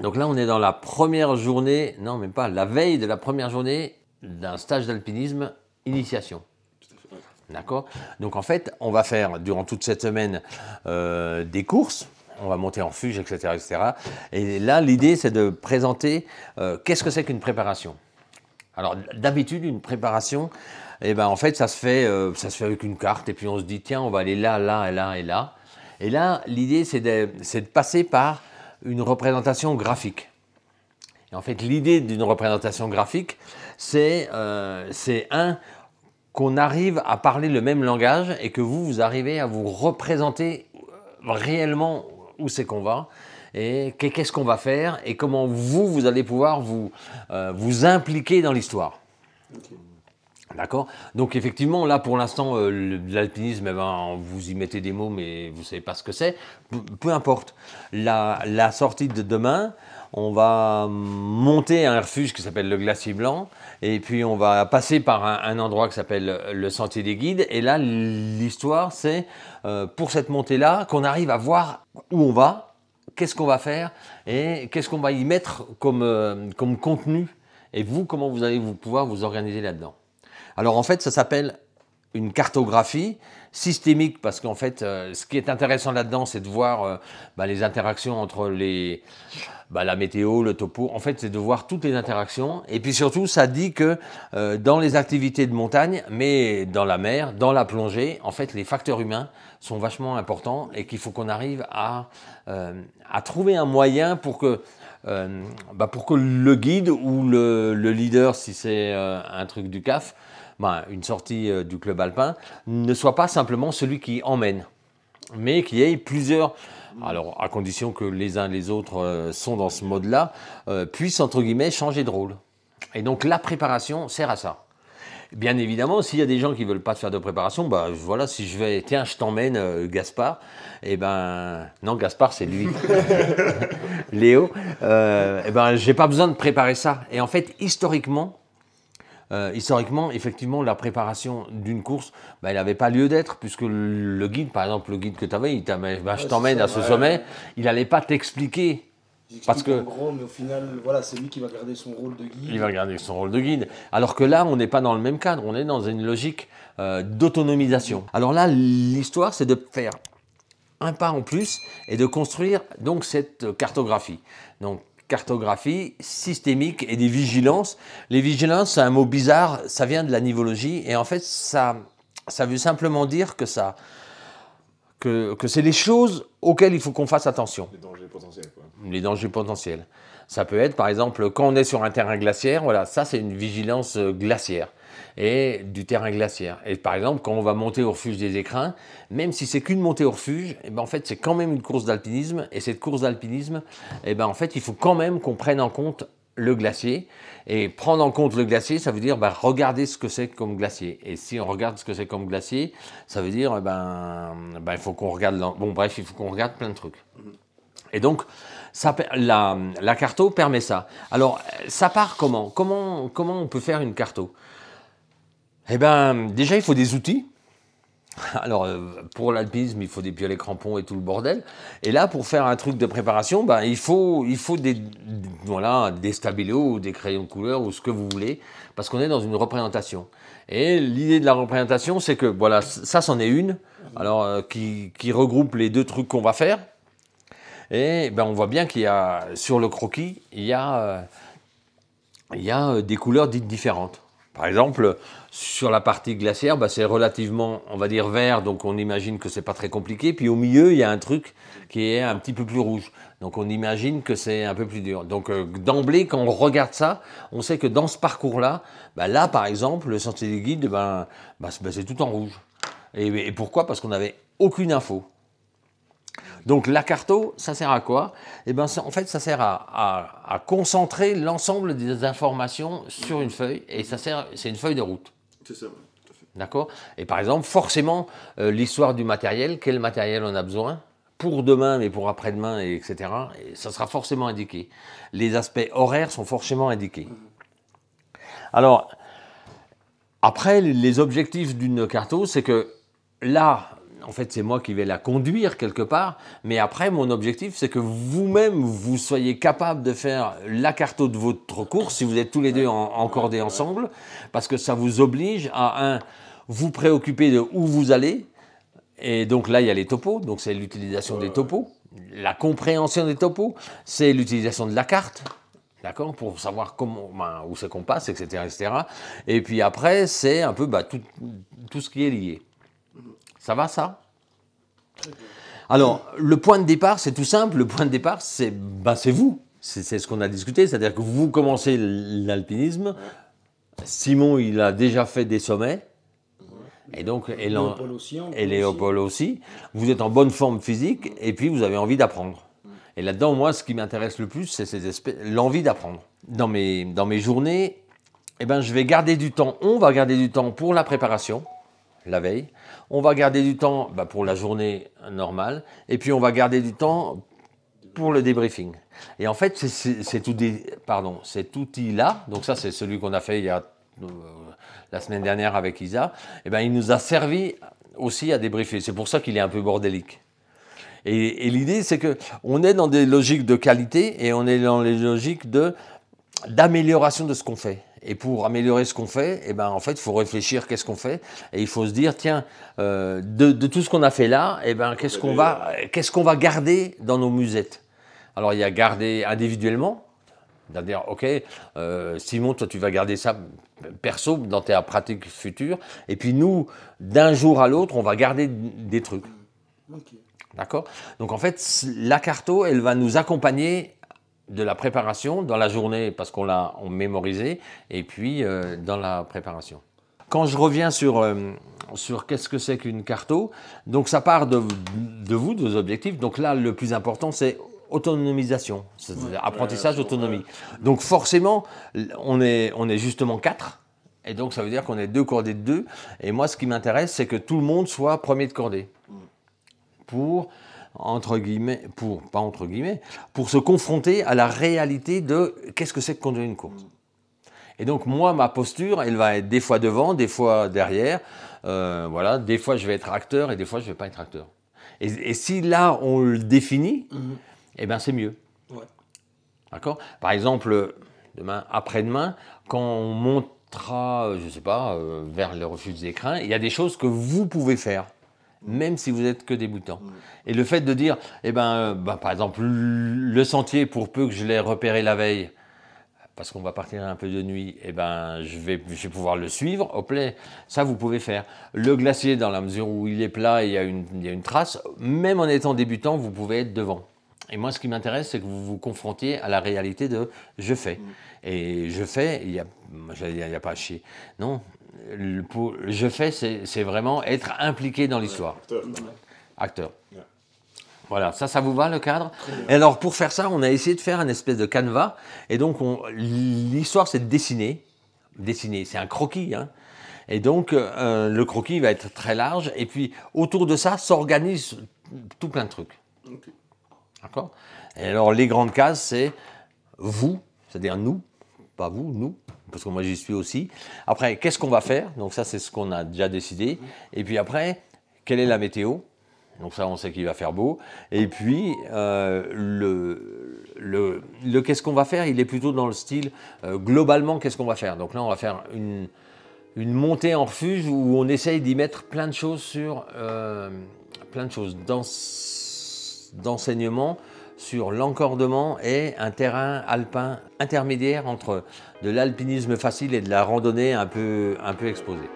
Donc là, on est dans la première journée, non, même pas, la veille de la première journée d'un stage d'alpinisme initiation. D'accord Donc en fait, on va faire durant toute cette semaine euh, des courses, on va monter en fuge, etc. etc. Et là, l'idée, c'est de présenter euh, qu'est-ce que c'est qu'une préparation. Alors d'habitude, une préparation, eh ben, en fait, ça se fait, euh, ça se fait avec une carte, et puis on se dit, tiens, on va aller là, là, et là, et là. Et là, l'idée, c'est de passer par une représentation graphique. en fait, l'idée d'une représentation graphique, euh, c'est un qu'on arrive à parler le même langage et que vous, vous arrivez à vous représenter euh, réellement où c'est qu'on va et qu'est-ce qu'on va faire et comment vous, vous allez pouvoir vous, euh, vous impliquer dans l'histoire. D'accord Donc effectivement, là pour l'instant, euh, l'alpinisme, eh ben, vous y mettez des mots, mais vous ne savez pas ce que c'est. Peu, importe. La, sortie de demain, on va monter un refuge qui s'appelle le Glacier Blanc, et puis on va passer par un, endroit qui s'appelle euh, le Sentier des Guides. Et là, l'histoire, c'est euh, pour cette montée-là qu'on arrive à voir où on va, qu'est-ce qu'on va faire, et qu'est-ce qu'on va y mettre comme, comme contenu. Et vous, comment vous allez vous pouvoir vous organiser là-dedans alors en fait, ça s'appelle une cartographie systémique parce qu'en fait, euh, ce qui est intéressant là-dedans, c'est de voir euh, bah, les interactions entre les, bah, la météo, le topo. En fait, c'est de voir toutes les interactions. Et puis surtout, ça dit que euh, dans les activités de montagne, mais dans la mer, dans la plongée, en fait, les facteurs humains sont vachement importants et qu'il faut qu'on arrive à, trouver un moyen pour que bah, pour que le guide ou le, leader, si c'est un truc du CAF, bah, une sortie euh, du club alpin, ne soit pas simplement celui qui emmène, mais qu'il y ait plusieurs, alors à condition que les uns les autres euh, sont dans ce mode-là, euh, puissent entre guillemets changer de rôle. Et donc la préparation sert à ça. Bien évidemment, s'il y a des gens qui ne veulent pas faire de préparation, bah voilà, si je vais, tiens, je t'emmène, Gaspard, et eh ben, non, Gaspard, c'est lui, Léo, et euh, eh ben, j'ai pas besoin de préparer ça. Et en fait, historiquement, euh, historiquement, effectivement, la préparation d'une course, bah, elle n'avait pas lieu d'être, puisque le guide, par exemple, le guide que tu avais, il bah, je t'emmène à ce sommet, il n'allait pas t'expliquer parce que gros, mais au final, voilà, c'est lui qui va garder son rôle de guide. Il va garder son rôle de guide. Alors que là, on n'est pas dans le même cadre. On est dans une logique euh, d'autonomisation. Alors là, l'histoire, c'est de faire un pas en plus et de construire donc cette cartographie. Donc cartographie systémique et des vigilances. Les vigilances, c'est un mot bizarre, ça vient de la nivologie, et en fait, ça, ça veut simplement dire que ça, que, c'est les choses auxquelles il faut qu'on fasse attention. Les dangers potentiels. Les dangers potentiels. Ça peut être, par exemple, quand on est sur un terrain glaciaire, voilà, ça c'est une vigilance euh, glaciaire et du terrain glaciaire. Et par exemple, quand on va monter au refuge des écrins, même si c'est qu'une montée au refuge, eh ben en fait, c'est quand même une course d'alpinisme. Et cette course d'alpinisme, et eh ben en fait, il faut quand même qu'on prenne en compte le glacier. Et prendre en compte le glacier, ça veut dire bah, regarder ce que c'est comme glacier. Et si on regarde ce que c'est comme glacier, ça veut dire ben, ben il faut qu'on regarde bon bref, il faut qu'on regarde plein de trucs. Et donc ça, la, la carto permet ça. Alors ça part comment Comment comment on peut faire une carto Eh ben déjà il faut des outils. Alors, euh, pour l'alpinisme, il faut des piolets crampons et tout le bordel. Et là, pour faire un truc de préparation, ben, il faut, des, voilà, des stabilos ou des crayons de couleur ou ce que vous voulez, parce qu'on est dans une représentation. Et l'idée de la représentation, c'est que, voilà, ça, c'en est une, alors, euh, qui, regroupe les deux trucs qu'on va faire. Et ben, on voit bien qu'il y a, sur le croquis, il euh, il y a des couleurs dites différentes. Par exemple, sur la partie glaciaire, bah, c'est relativement, on va dire, vert, donc on imagine que c'est pas très compliqué. Puis au milieu, il y a un truc qui est un petit peu plus rouge. Donc on imagine que c'est un peu plus dur. Donc euh, d'emblée, quand on regarde ça, on sait que dans ce parcours-là, bah, là, par exemple, le sentier du guide, ben, bah, c'est tout en rouge. et pourquoi Parce qu'on n'avait aucune info. Donc la carto, ça sert à quoi Eh ben, en fait, ça sert à, concentrer l'ensemble des informations sur une feuille, et ça sert, c'est une feuille de route. C'est ça. D'accord Et par exemple, forcément, euh, l'histoire du matériel, quel matériel on a besoin pour demain, mais pour après-demain, etc. Et ça sera forcément indiqué. Les aspects horaires sont forcément indiqués. Alors, après, les objectifs d'une carto, c'est que là, en fait, c'est moi qui vais la conduire quelque part. Mais après, mon objectif, c'est que vous-même, vous soyez capable de faire la carte de votre course, si vous êtes tous les deux encordés ensemble, parce que ça vous oblige à, un, vous préoccuper de où vous allez. Et donc là, il y a les topos, donc c'est l'utilisation des topos, la compréhension des topos, c'est l'utilisation de la carte d'accord Pour savoir comment, ben, où c'est qu'on passe, etc., etc. Et puis après, c'est un peu bah, tout, ce qui est lié. Ça va ça Alors, le point de départ, c'est tout simple. Le point de départ, c'est bah, vous. C'est ce qu'on a discuté. C'est-à-dire que vous commencez l'alpinisme. Simon, il a déjà fait des sommets. Et donc, et Léopold, aussi, aussi. Vous êtes en bonne forme physique et puis vous avez envie d'apprendre. Et là-dedans, moi, ce qui m'intéresse le plus, c'est l'envie d'apprendre. Dans mes, dans mes journées, eh ben, je vais garder du temps. On va garder du temps pour la préparation la veille. On va garder du temps bah, pour la journée normale. Et puis on va garder du temps pour le débriefing. Et en fait, c'est tout. cet outil-là, donc ça c'est celui qu'on a fait il y a, euh, la semaine dernière avec Isa, et eh ben, il nous a servi aussi à débriefer. C'est pour ça qu'il est un peu bordélique. Et, l'idée, c'est que on est dans des logiques de qualité et on est dans les logiques de d'amélioration de ce qu'on fait. Et pour améliorer ce qu'on fait, eh ben, en fait, il faut réfléchir qu'est-ce qu'on fait. Et il faut se dire, tiens, euh, de, tout ce qu'on a fait là, eh ben, qu'est-ce qu'on va, qu'est-ce qu'on va garder dans nos musettes Alors, il y a garder individuellement, c'est-à-dire, OK, euh, Simon, toi, tu vas garder ça perso dans tes pratique future. Et puis, nous, d'un jour à l'autre, on va garder des trucs. D'accord Donc, en fait, la carto, elle va nous accompagner de la préparation dans la journée parce qu'on l'a on mémorisé et puis euh, dans la préparation. Quand je reviens sur, euh, sur qu'est-ce que c'est qu'une carto, donc ça part de, de vous, de vos objectifs. Donc là, le plus important, c'est autonomisation, ouais, apprentissage, autonomie. Donc forcément, on est, on est justement quatre. Et donc ça veut dire qu'on est deux cordées de deux. Et moi, ce qui m'intéresse, c'est que tout le monde soit premier de cordée. Mm. Pour entre guillemets, pour, pas entre guillemets, pour se confronter à la réalité de qu'est-ce que c'est que conduire une course. Et donc moi, ma posture, elle va être des fois devant, des fois derrière. Euh, voilà, des fois je vais être acteur et des fois je ne vais pas être acteur. Et, si là on le définit, mm-hmm. eh bien, c'est mieux. D'accord. Par exemple, demain, après-demain, quand on montera, je sais pas, euh, vers le refus des écrins il y a des choses que vous pouvez faire même si vous êtes que débutant. Mm. Et le fait de dire, eh ben, euh, bah, par exemple, le sentier, pour peu que je l'ai repéré la veille, parce qu'on va partir un peu de nuit, eh ben, je vais, je pouvoir le suivre, au plaît, ça vous pouvez faire. Le glacier, dans la mesure où il est plat et il y a une, trace, même en étant débutant, vous pouvez être devant. Et moi, ce qui m'intéresse, c'est que vous vous confrontiez à la réalité de je fais. Mm. Et je fais, il n'y a, a, pas à chier. Non, pour, je fais, c'est vraiment être impliqué dans l'histoire. acteur. Voilà, ça, ça vous va le cadre Et alors pour faire ça, on a essayé de faire une espèce de canevas. Et donc l'histoire, c'est de dessiner. Dessiner, c'est un croquis. Hein. Et donc euh, le croquis va être très large. Et puis autour de ça s'organise tout plein de trucs. D'accord Et alors les grandes cases, c'est vous, c'est-à-dire nous, pas vous, nous parce que moi j'y suis aussi. Après, qu'est-ce qu'on va faire Donc ça, c'est ce qu'on a déjà décidé. Et puis après, quelle est la météo donc ça, on sait qu'il va faire beau. Et puis, euh, le, qu'est-ce qu'on va faire, il est plutôt dans le style, euh, globalement, qu'est-ce qu'on va faire Donc là, on va faire une, montée en refuge où on essaye d'y mettre plein de choses sur... Euh, plein de choses d'enseignement, sur l'encordement et un terrain alpin intermédiaire entre de l'alpinisme facile et de la randonnée un peu exposée.